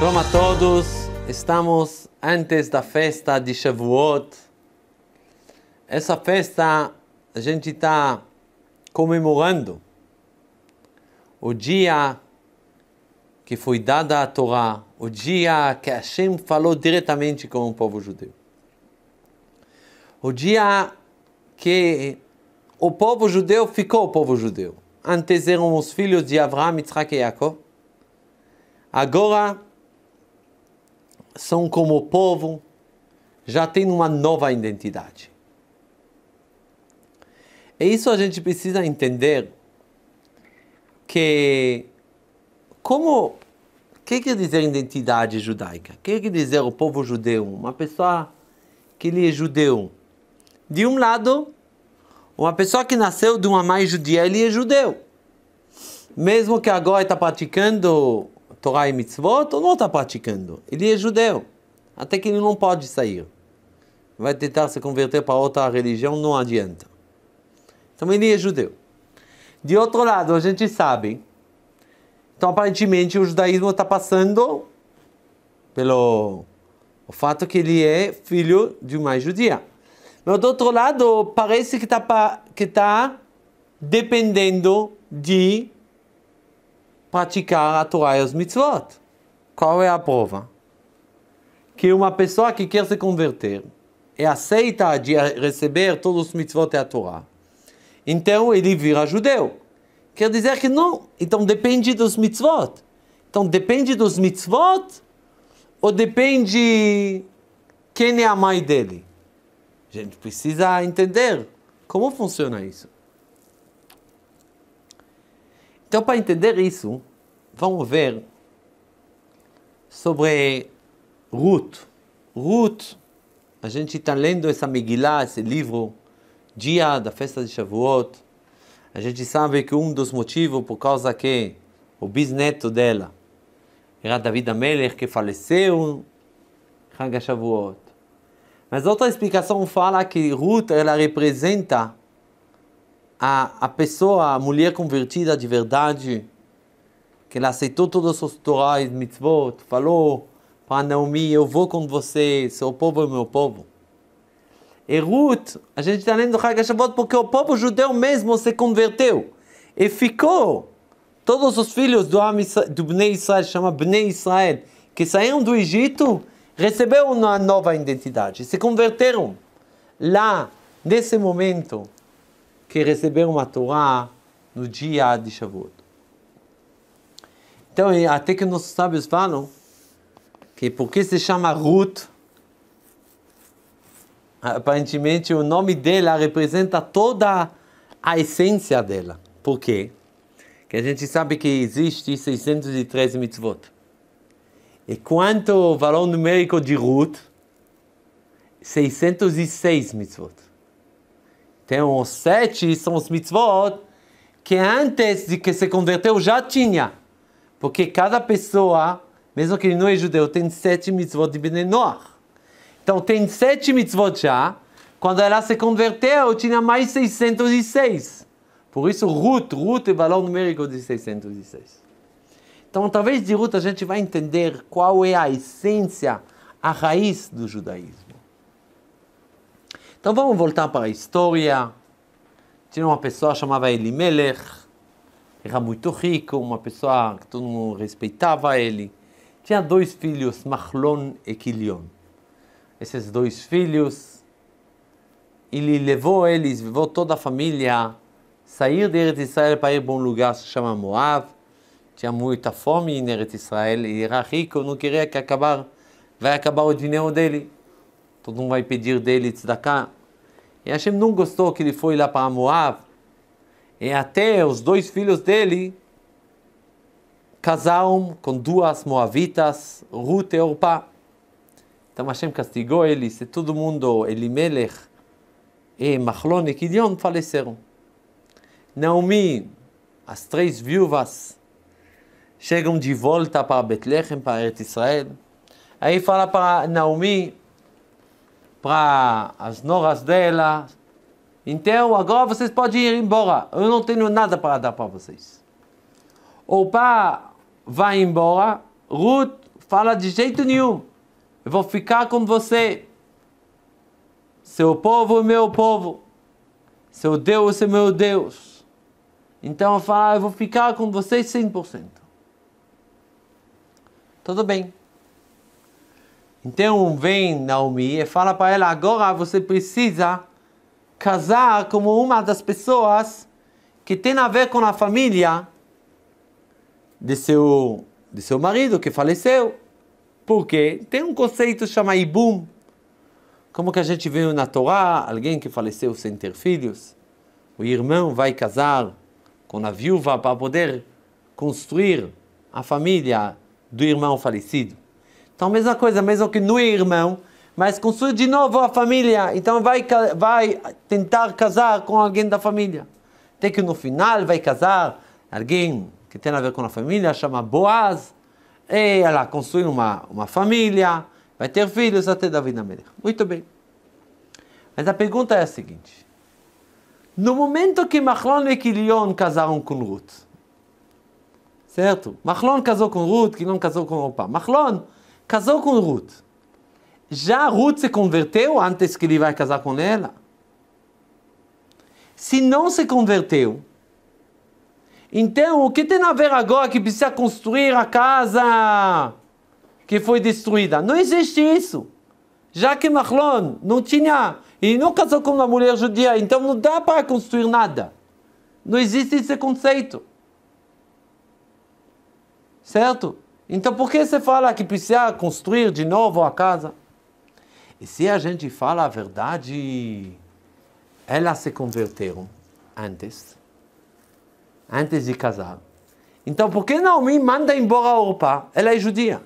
Shalom a todos. Estamos antes da festa de Shavuot. Essa festa a gente está comemorando o dia que foi dada a Torá, o dia que Hashem falou diretamente com o povo judeu. O dia que o povo judeu ficou o povo judeu. Antes eram os filhos de Avraham, Isaque e Jacob. Agora são como o povo, já tem uma nova identidade. E isso a gente precisa entender que como que quer dizer identidade judaica? O que quer dizer o povo judeu? Uma pessoa que ele é judeu. De um lado, uma pessoa que nasceu de uma mãe judia, ele é judeu. Mesmo que agora está praticando Torá e mitzvot ou não está praticando. Ele é judeu. Até que ele não pode sair. Vai tentar se converter para outra religião, não adianta. Então ele é judeu. De outro lado, a gente sabe. Então aparentemente o judaísmo está passando pelo o fato que ele é filho de uma judia. Mas do outro lado, parece que está que tá dependendo de praticar a Torá e os mitzvot. Qual é a prova? Que uma pessoa que quer se converter e aceita de receber todos os mitzvot e a Torá, então ele vira judeu. Quer dizer que não. Então depende dos mitzvot. Então depende dos mitzvot ou depende quem é a mãe dele? A gente precisa entender como funciona isso. Então, para entender isso, vamos ver sobre Ruth. Ruth, a gente está lendo essa Megillah, esse livro, dia da festa de Shavuot. A gente sabe que um dos motivos por causa que o bisneto dela era David Amelech, que faleceu, Hag Shavuot. Mas outra explicação fala que Ruth, ela representa a, a pessoa, a mulher convertida de verdade, que ele aceitou todas as Torahs, mitzvot, falou para Naomi, eu vou com você, seu povo é meu povo. E Ruth, a gente está lendo Hag Shabbat porque o povo judeu mesmo se converteu e ficou. Todos os filhos do, do Bnei Israel, chama Bnei Israel, que saíram do Egito, receberam uma nova identidade, se converteram. Lá, nesse momento, que receberam a Torá no dia de Shavuot. Então, até que nossos sábios falam que porque se chama Ruth, aparentemente o nome dela representa toda a essência dela. Por quê? Porque a gente sabe que existe 613 mitzvot. E quanto o valor numérico de Ruth? 606 mitzvot. Então, os sete são os mitzvot que antes de que se converteu já tinha. Porque cada pessoa, mesmo que ele não é judeu, tem sete mitzvot de Benenor. Então tem sete mitzvot já. Quando ela se converteu, tinha mais 606. Por isso, Ruth, Ruth é valor numérico de 606. Então, talvez de Ruth a gente vai entender qual é a essência, a raiz do judaísmo. Então, vamos voltar para a história. Tinha uma pessoa chamada Elimelech era muito rico, uma pessoa que todo mundo respeitava ele. Tinha dois filhos, Mahlon e Kilion. Esses dois filhos, ele levou eles, levou toda a família, sair de Eretz Israel para ir para um lugar que se chama Moab. Tinha muita fome em Eretz Israel, ele era rico, não queria que acabar, vai acabar o dinheiro dele. Todo mundo vai pedir dele tzedakah. E Hashem não gostou que ele foi lá para Moab, e é até os dois filhos dele casaram com duas moavitas, Ruth e Opa Então Hashem castigou eles e todo mundo, Elimelech e Machlon e Kidion, faleceram. Naomi, as três viúvas, chegam de volta para Betlehem, para Eretz Israel. Aí fala para Naomi, para as noras dela, então agora vocês podem ir embora. Eu não tenho nada para dar para vocês. O pai vai embora. Ruth fala de jeito nenhum. Eu vou ficar com você. Seu povo é meu povo. Seu Deus é meu Deus. Então eu falo, eu vou ficar com vocês 100%. Tudo bem. Então vem Naomi e fala para ela, agora você precisa casar como uma das pessoas que tem a ver com a família de seu, de seu marido que faleceu. Porque tem um conceito chamado Ibum. Como que a gente viu na Torá, alguém que faleceu sem ter filhos, o irmão vai casar com a viúva para poder construir a família do irmão falecido. Então, a mesma coisa, mesmo que no irmão mas construir de novo a família. Então vai, vai tentar casar com alguém da família. Até que no final vai casar alguém que tem a ver com a família, chama Boaz. E ela construir uma, uma família, vai ter filhos até Davi na Melech. Muito bem. Mas a pergunta é a seguinte. No momento que Machlon e Quilion casaram com Ruth, certo? Machlon casou com Ruth, Quilion casou com Opa. Machlon casou com Ruth. Já Ruth se converteu antes que ele vai casar com ela. Se não se converteu, então o que tem a ver agora que precisa construir a casa que foi destruída? Não existe isso. Já que Mahlon não tinha, e não casou com uma mulher judia, então não dá para construir nada. Não existe esse conceito. Certo? Então por que você fala que precisa construir de novo a casa? E se a gente fala a verdade, elas se converteram antes, antes de casar. Então, por que Naomi manda embora a Europa Ela é judia.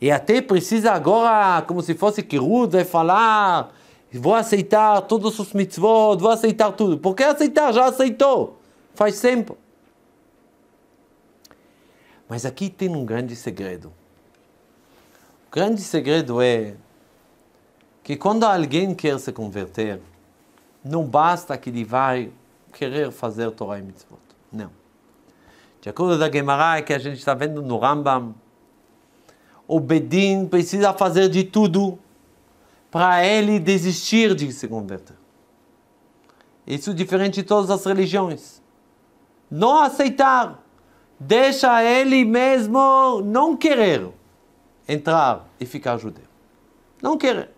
E até precisa agora, como se fosse Kirud, falar: vou aceitar todos os mitzvot, vou aceitar tudo. Por que aceitar? Já aceitou. Faz tempo. Mas aqui tem um grande segredo. O grande segredo é que quando alguém quer se converter, não basta que ele vai querer fazer Torah e Mitzvot. Não. De acordo da Gemara que a gente está vendo no Rambam, o Bedin precisa fazer de tudo para ele desistir de se converter. Isso é diferente de todas as religiões. Não aceitar. Deixa ele mesmo não querer entrar e ficar judeu. Não querer.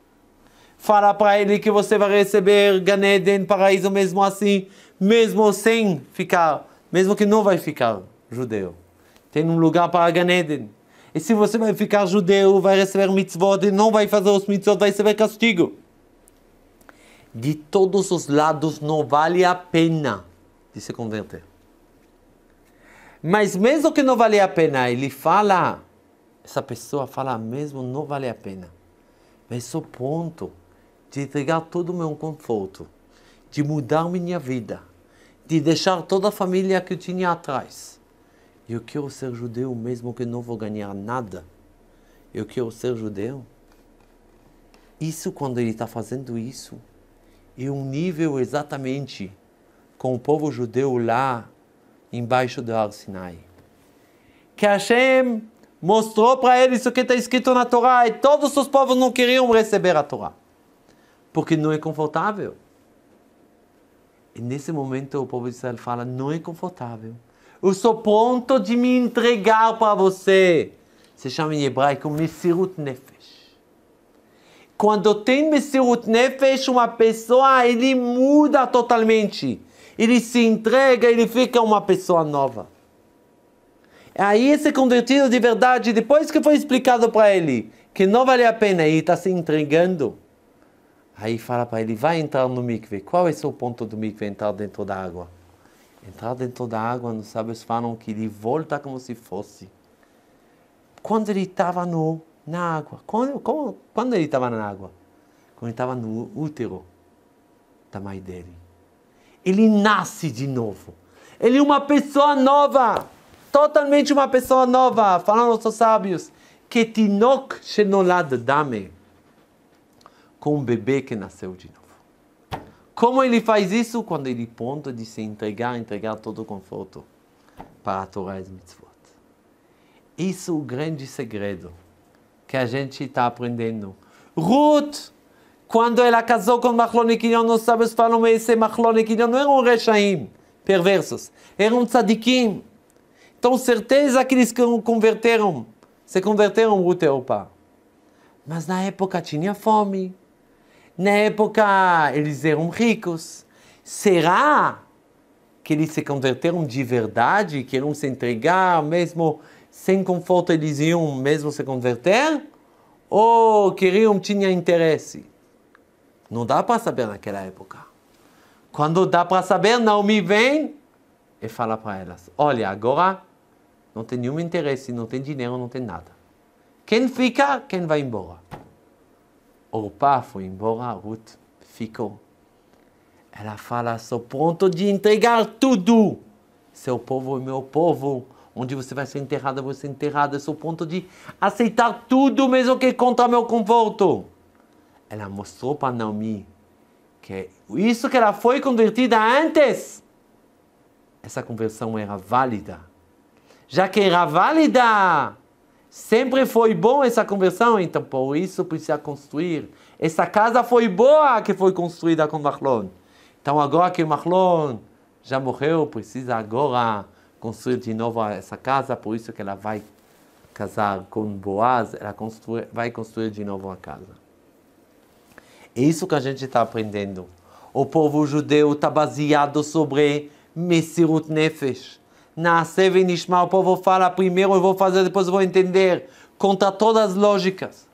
Fala para ele que você vai receber Ganeden, paraíso mesmo assim, mesmo sem ficar, mesmo que não vai ficar judeu. Tem um lugar para Ganeden. E se você vai ficar judeu, vai receber mitzvot e não vai fazer os mitzvot, vai receber castigo. De todos os lados, não vale a pena de se converter. Mas mesmo que não vale a pena, ele fala, essa pessoa fala mesmo, não vale a pena. Mas só ponto de entregar todo o meu conforto, de mudar minha vida, de deixar toda a família que eu tinha atrás. Eu quero ser judeu mesmo que não vou ganhar nada. Eu quero ser judeu. Isso, quando ele está fazendo isso, é um nível exatamente com o povo judeu lá embaixo do Ar Sinai. Que Hashem mostrou para eles o que está escrito na Torá e todos os povos não queriam receber a Torá porque não é confortável. E nesse momento o povo de Israel fala: não é confortável. Eu sou pronto de me entregar para você. Se chama em hebraico Mesirut Nefesh. Quando tem Mesirut Nefesh, uma pessoa ele muda totalmente. Ele se entrega, ele fica uma pessoa nova. É aí se convertido de verdade, depois que foi explicado para ele que não vale a pena, ele está se entregando. Aí fala para ele, vai entrar no mikve. Qual é o ponto do mikve entrar dentro da água? Entrar dentro da água, os sábios falam que ele volta como se fosse. Quando ele estava na água, quando, como, quando ele estava na água? Quando ele estava no útero da mãe dele. Ele nasce de novo. Ele é uma pessoa nova. Totalmente uma pessoa nova. Falam os sábios. Que tinok shenolad dame com um bebê que nasceu de novo. Como ele faz isso? Quando ele ponta de se entregar, entregar todo o conforto para a Torá e mitzvot. Isso é o grande segredo que a gente está aprendendo. Ruth, quando ela casou com Machloniquinho, nós sabemos falam esse Machloniquinho não era um rechaim, perversos, era um tzadikim. Então, certeza que eles converteram, se converteram Ruth e Opa. Mas na época tinha fome. Na época, eles eram ricos. Será que eles se converteram de verdade, que não se entregar, mesmo sem conforto eles iam mesmo se converter? Ou queriam, tinha interesse? Não dá para saber naquela época. Quando dá para saber, Naomi vem e fala para elas: Olha, agora não tem nenhum interesse, não tem dinheiro, não tem nada. Quem fica, quem vai embora. Orpá foi embora, Ruth ficou. Ela fala: sou pronto de entregar tudo. Seu povo, é meu povo, onde você vai ser enterrada, você ser enterrada. Sou pronto de aceitar tudo, mesmo que contra meu conforto. Ela mostrou para Naomi que isso que ela foi convertida antes, essa conversão era válida. Já que era válida, Sempre foi bom essa conversão, então por isso precisa construir. Essa casa foi boa que foi construída com Mahlon. Então agora que Mahlon já morreu, precisa agora construir de novo essa casa, por isso que ela vai casar com Boaz, ela construir, vai construir de novo a casa. É isso que a gente está aprendendo. O povo judeu está baseado sobre Messirut Nefesh. Naseve Nishma, o povo fala primeiro eu vou fazer, depois eu vou entender. Contra todas as lógicas.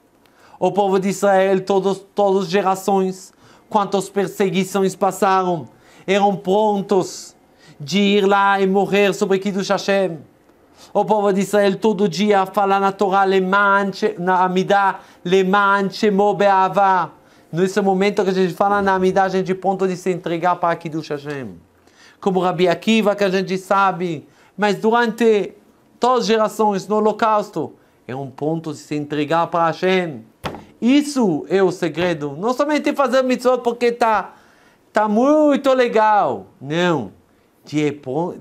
O povo de Israel, todos, todas as gerações, quantas perseguições passaram, eram prontos de ir lá e morrer sobre Kiddush Hashem. O povo de Israel todo dia fala na Torá, na Amidá, Leman Shemo Be'avá. Nesse momento que a gente fala na Amidá, a gente é pronto de se entregar para Kiddush Hashem. Como Rabi Akiva, que a gente sabe, mas durante todas as gerações no Holocausto, é um ponto de se entregar para Hashem. Isso é o segredo. Não somente fazer mitzvot porque está tá muito legal. Não. De, é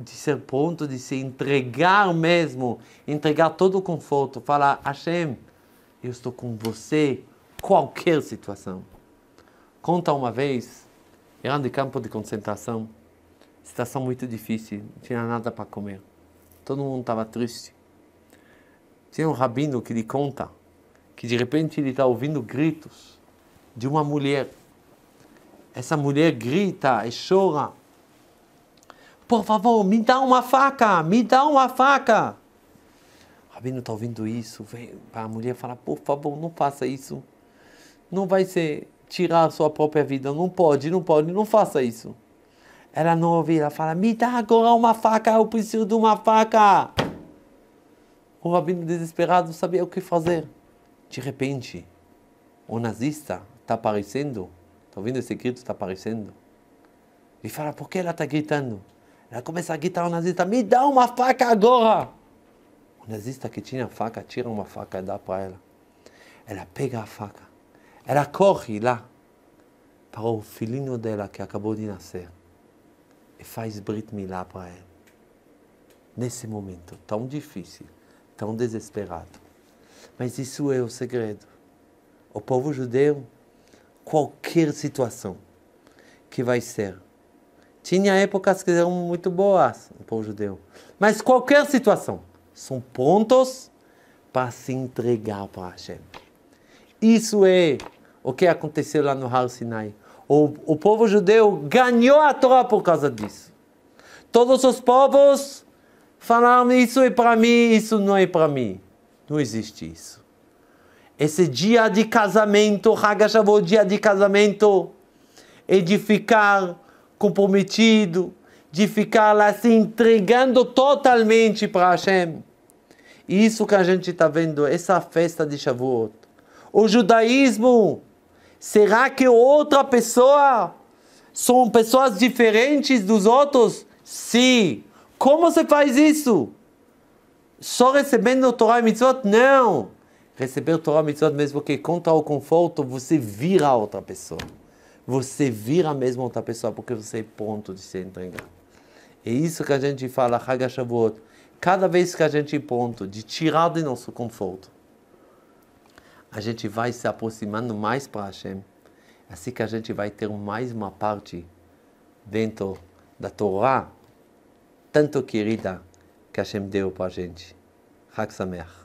de ser ponto de se entregar mesmo. Entregar todo o conforto. Falar, Hashem, eu estou com você qualquer situação. Conta uma vez, era de campo de concentração. Situação muito difícil, não tinha nada para comer. Todo mundo estava triste. Tinha um rabino que lhe conta que de repente ele está ouvindo gritos de uma mulher. Essa mulher grita e chora. Por favor, me dá uma faca, me dá uma faca. O rabino está ouvindo isso. Vem. para A mulher fala: Por favor, não faça isso. Não vai ser tirar a sua própria vida. Não pode, não pode, não faça isso. Ela não ouve, ela fala, me dá agora uma faca, eu preciso de uma faca. O rabino desesperado sabia o que fazer. De repente, o nazista está aparecendo. Está ouvindo esse grito? Está aparecendo. E fala, por que ela está gritando? Ela começa a gritar ao nazista, me dá uma faca agora. O nazista que tinha a faca, tira uma faca e dá para ela. Ela pega a faca. Ela corre lá para o filhinho dela que acabou de nascer e faz Brit Milá para ele. Nesse momento tão difícil, tão desesperado. Mas isso é o segredo. O povo judeu, qualquer situação que vai ser, tinha épocas que eram muito boas, o povo judeu. Mas qualquer situação, são pontos para se entregar para a gente. Isso é o que aconteceu lá no Har Sinai. O, o povo judeu ganhou a Torá por causa disso. Todos os povos falaram: Isso é para mim, isso não é para mim. Não existe isso. Esse dia de casamento, Hagashavot, dia de casamento, é de ficar comprometido, de ficar lá se entregando totalmente para Hashem. Isso que a gente está vendo, essa festa de Shavuot. O judaísmo Será que outra pessoa são pessoas diferentes dos outros? Sim. Como você faz isso? Só recebendo Torah e Mitzvot? Não. Receber Torah e Mitzvot, mesmo que contra o conforto, você vira outra pessoa. Você vira mesmo outra pessoa porque você é pronto de se entregar. É isso que a gente fala, Hagashavuot. Cada vez que a gente é pronto de tirar de nosso conforto, a gente vai se aproximando mais para Hashem. É assim que a gente vai ter mais uma parte dentro da Torá, tanto querida que Hashem deu para a gente. Hak Sameach.